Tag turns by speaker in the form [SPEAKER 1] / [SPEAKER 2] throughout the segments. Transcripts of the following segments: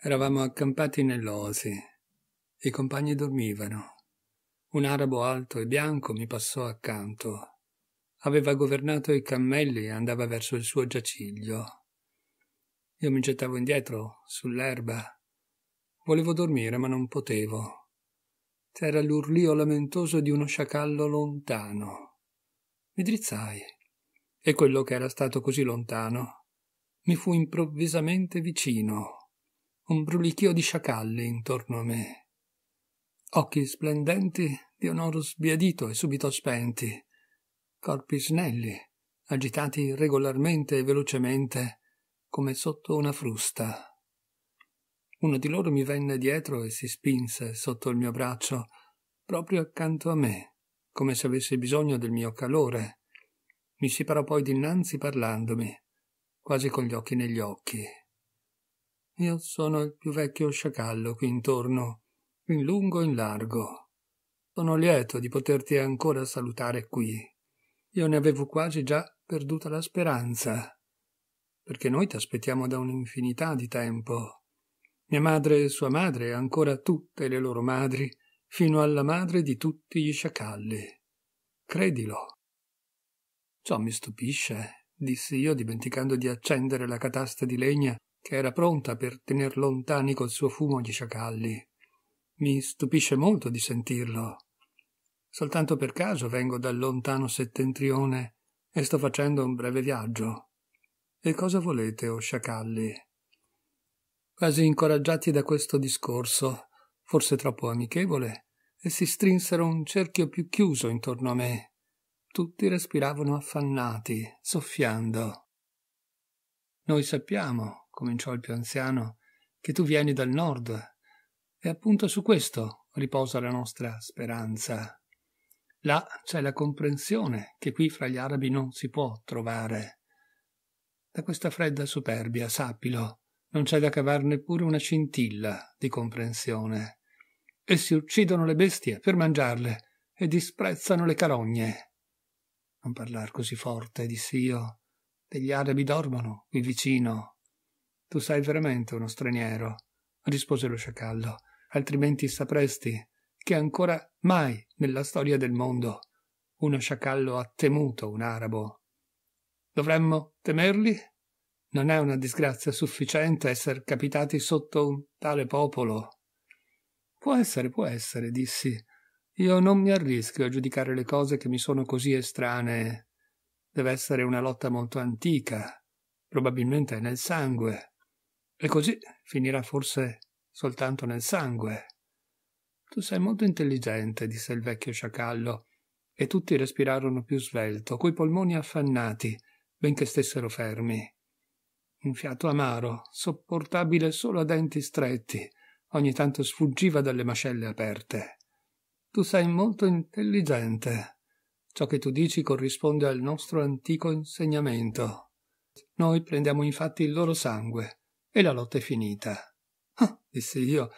[SPEAKER 1] Eravamo accampati nell'osi. I compagni dormivano. Un arabo alto e bianco mi passò accanto. Aveva governato i cammelli e andava verso il suo giaciglio. Io mi gettavo indietro, sull'erba. Volevo dormire, ma non potevo. C'era l'urlio lamentoso di uno sciacallo lontano. Mi drizzai, e quello che era stato così lontano mi fu improvvisamente vicino un brulichio di sciacalli intorno a me. Occhi splendenti di un oro sbiadito e subito spenti, corpi snelli, agitati regolarmente e velocemente, come sotto una frusta. Uno di loro mi venne dietro e si spinse sotto il mio braccio, proprio accanto a me, come se avesse bisogno del mio calore. Mi si parò poi dinanzi parlandomi, quasi con gli occhi negli occhi. Io sono il più vecchio sciacallo qui intorno, in lungo e in largo. Sono lieto di poterti ancora salutare qui. Io ne avevo quasi già perduta la speranza, perché noi ti aspettiamo da un'infinità di tempo. Mia madre e sua madre, ancora tutte le loro madri, fino alla madre di tutti gli sciacalli. Credilo. Ciò mi stupisce, dissi io, dimenticando di accendere la catasta di legna che era pronta per tener lontani col suo fumo gli sciacalli. Mi stupisce molto di sentirlo. Soltanto per caso vengo dal lontano settentrione e sto facendo un breve viaggio. E cosa volete, o oh sciacalli? Quasi incoraggiati da questo discorso, forse troppo amichevole, e si strinsero un cerchio più chiuso intorno a me. Tutti respiravano affannati, soffiando. Noi sappiamo, cominciò il più anziano, che tu vieni dal nord. E appunto su questo riposa la nostra speranza. Là c'è la comprensione che qui fra gli arabi non si può trovare. Da questa fredda superbia, sappilo, non c'è da cavar neppure una scintilla di comprensione. Essi uccidono le bestie per mangiarle e disprezzano le carogne. Non parlar così forte, dissi io. Degli arabi dormono qui vicino. Tu sei veramente uno straniero, rispose lo sciacallo, altrimenti sapresti che ancora mai nella storia del mondo uno sciacallo ha temuto un arabo. Dovremmo temerli? Non è una disgrazia sufficiente esser capitati sotto un tale popolo. Può essere, può essere, dissi. Io non mi arrischio a giudicare le cose che mi sono così estranee. Deve essere una lotta molto antica. Probabilmente è nel sangue. E così finirà forse soltanto nel sangue. Tu sei molto intelligente, disse il vecchio sciacallo, e tutti respirarono più svelto, coi polmoni affannati, benché stessero fermi. Un fiato amaro, sopportabile solo a denti stretti, ogni tanto sfuggiva dalle mascelle aperte. Tu sei molto intelligente. Ciò che tu dici corrisponde al nostro antico insegnamento. Noi prendiamo infatti il loro sangue e la lotta è finita. Ah, disse io,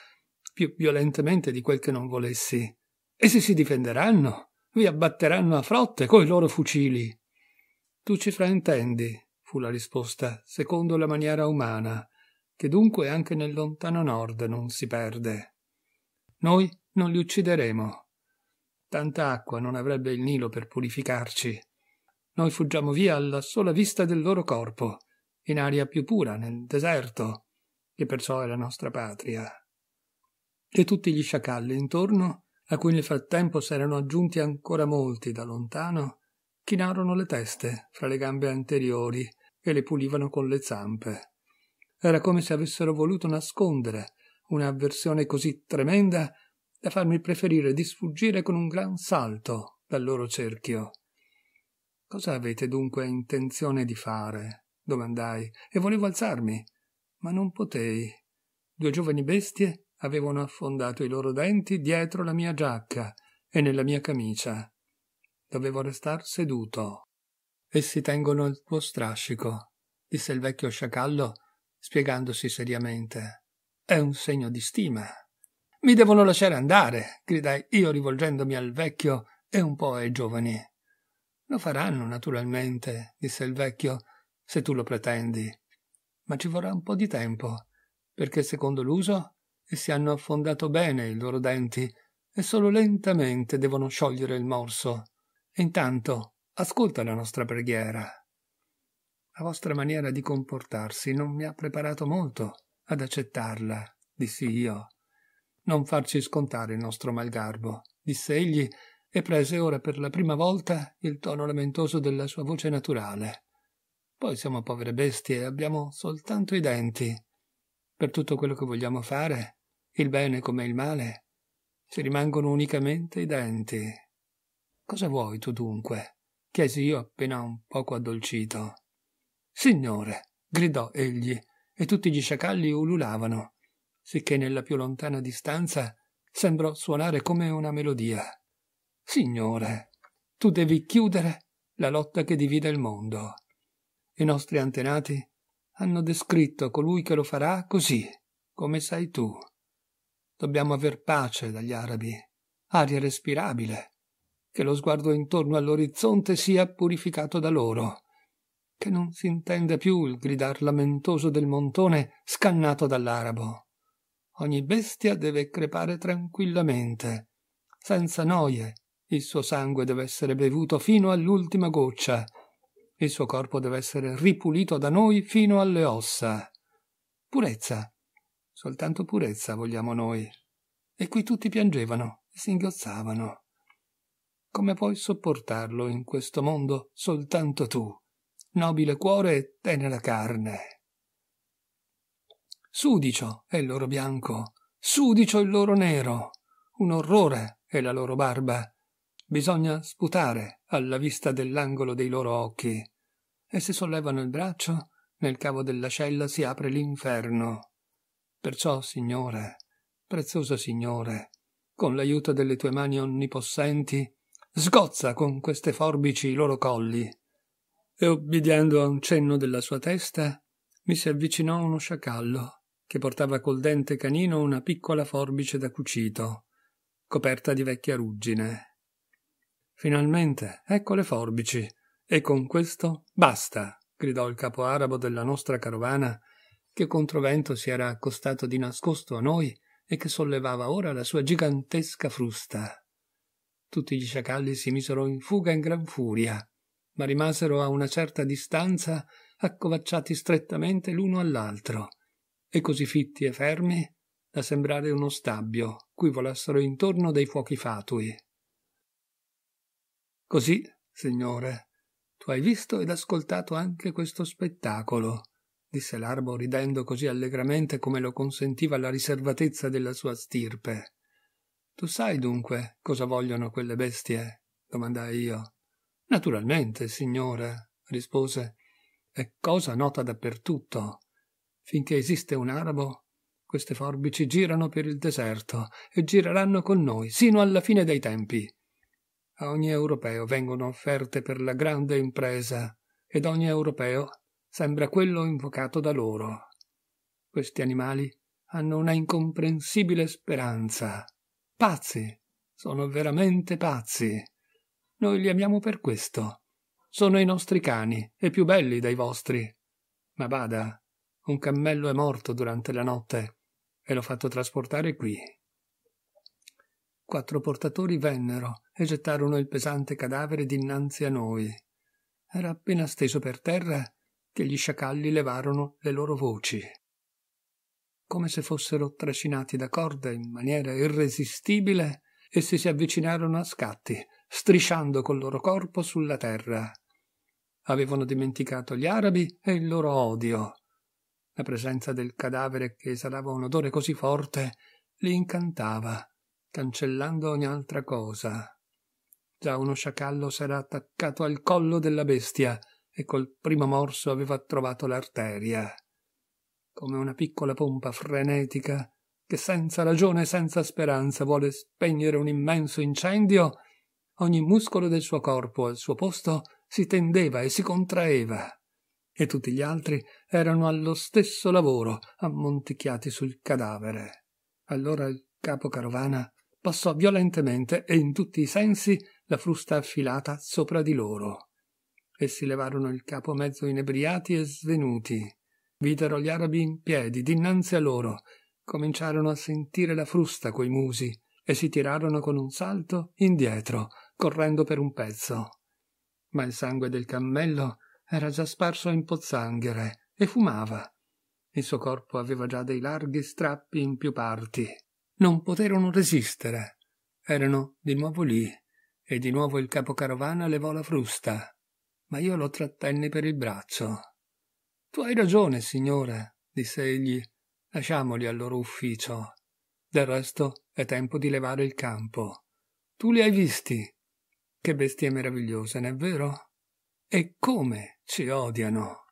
[SPEAKER 1] più violentemente di quel che non volessi. E se si difenderanno, vi abbatteranno a frotte coi loro fucili. Tu ci fraintendi, fu la risposta, secondo la maniera umana, che dunque anche nel lontano nord non si perde. Noi non li uccideremo. Tanta acqua non avrebbe il Nilo per purificarci. Noi fuggiamo via alla sola vista del loro corpo in aria più pura, nel deserto, che perciò è la nostra patria. E tutti gli sciacalli intorno, a cui nel frattempo s'erano aggiunti ancora molti da lontano, chinarono le teste fra le gambe anteriori e le pulivano con le zampe. Era come se avessero voluto nascondere un'avversione così tremenda da farmi preferire di sfuggire con un gran salto dal loro cerchio. Cosa avete dunque intenzione di fare? domandai, e volevo alzarmi, ma non potei. Due giovani bestie avevano affondato i loro denti dietro la mia giacca e nella mia camicia. Dovevo restar seduto. Essi tengono il tuo strascico, disse il vecchio sciacallo, spiegandosi seriamente. È un segno di stima. Mi devono lasciare andare, gridai io rivolgendomi al vecchio e un po' ai giovani. Lo faranno, naturalmente, disse il vecchio, se tu lo pretendi. Ma ci vorrà un po' di tempo, perché secondo l'uso essi hanno affondato bene i loro denti e solo lentamente devono sciogliere il morso. E intanto ascolta la nostra preghiera. La vostra maniera di comportarsi non mi ha preparato molto ad accettarla, dissi io. Non farci scontare il nostro malgarbo, disse egli, e prese ora per la prima volta il tono lamentoso della sua voce naturale. Poi siamo povere bestie e abbiamo soltanto i denti. Per tutto quello che vogliamo fare, il bene come il male, ci rimangono unicamente i denti. Cosa vuoi tu dunque? chiesi io appena un poco addolcito. Signore, gridò egli, e tutti gli sciacalli ululavano, sicché nella più lontana distanza sembrò suonare come una melodia. Signore, tu devi chiudere la lotta che divide il mondo. I nostri antenati hanno descritto colui che lo farà così, come sai tu. Dobbiamo aver pace dagli arabi, aria respirabile, che lo sguardo intorno all'orizzonte sia purificato da loro, che non si intenda più il gridar lamentoso del montone scannato dall'arabo. Ogni bestia deve crepare tranquillamente, senza noie, il suo sangue deve essere bevuto fino all'ultima goccia, il suo corpo deve essere ripulito da noi fino alle ossa. Purezza. Soltanto purezza vogliamo noi. E qui tutti piangevano e singhiozzavano. Come puoi sopportarlo in questo mondo soltanto tu, nobile cuore e tenera carne? Sudicio è il loro bianco, sudicio il loro nero. Un orrore è la loro barba. Bisogna sputare alla vista dell'angolo dei loro occhi e se sollevano il braccio, nel cavo della cella si apre l'inferno. Perciò, Signore, prezioso Signore, con l'aiuto delle tue mani onnipossenti, sgozza con queste forbici i loro colli. E obbediendo a un cenno della sua testa, mi si avvicinò uno sciacallo, che portava col dente canino una piccola forbice da cucito, coperta di vecchia ruggine. Finalmente, ecco le forbici, e con questo basta, gridò il capo arabo della nostra carovana, che contro vento si era accostato di nascosto a noi e che sollevava ora la sua gigantesca frusta. Tutti gli sciacalli si misero in fuga in gran furia, ma rimasero a una certa distanza accovacciati strettamente l'uno all'altro, e così fitti e fermi da sembrare uno stabbio cui volassero intorno dei fuochi fatui. Così, signore, tu hai visto ed ascoltato anche questo spettacolo, disse l'arbo ridendo così allegramente come lo consentiva la riservatezza della sua stirpe. Tu sai dunque cosa vogliono quelle bestie? domandai io. Naturalmente, signore, rispose. È cosa nota dappertutto. Finché esiste un arabo, queste forbici girano per il deserto e gireranno con noi sino alla fine dei tempi. A ogni europeo vengono offerte per la grande impresa ed ogni europeo sembra quello invocato da loro. Questi animali hanno una incomprensibile speranza. Pazzi, sono veramente pazzi. Noi li amiamo per questo. Sono i nostri cani e più belli dei vostri. Ma bada, un cammello è morto durante la notte e l'ho fatto trasportare qui. Quattro portatori vennero e gettarono il pesante cadavere dinanzi a noi. Era appena steso per terra che gli sciacalli levarono le loro voci. Come se fossero trascinati da corda in maniera irresistibile, essi si avvicinarono a scatti, strisciando col loro corpo sulla terra. Avevano dimenticato gli arabi e il loro odio. La presenza del cadavere che esalava un odore così forte li incantava cancellando ogni altra cosa. Già uno sciacallo s'era attaccato al collo della bestia e col primo morso aveva trovato l'arteria. Come una piccola pompa frenetica che senza ragione e senza speranza vuole spegnere un immenso incendio, ogni muscolo del suo corpo al suo posto si tendeva e si contraeva e tutti gli altri erano allo stesso lavoro, ammonticchiati sul cadavere. Allora il capo carovana passò violentemente e in tutti i sensi la frusta affilata sopra di loro. Essi levarono il capo mezzo inebriati e svenuti. Videro gli arabi in piedi dinanzi a loro, cominciarono a sentire la frusta coi musi e si tirarono con un salto indietro, correndo per un pezzo. Ma il sangue del cammello era già sparso in pozzanghere e fumava. Il suo corpo aveva già dei larghi strappi in più parti. Non poterono resistere. Erano di nuovo lì e di nuovo il capocarovana levò la frusta, ma io lo trattenni per il braccio. Tu hai ragione, signore, disse egli. Lasciamoli al loro ufficio. Del resto è tempo di levare il campo. Tu li hai visti. Che bestie meravigliose, non è vero? E come ci odiano!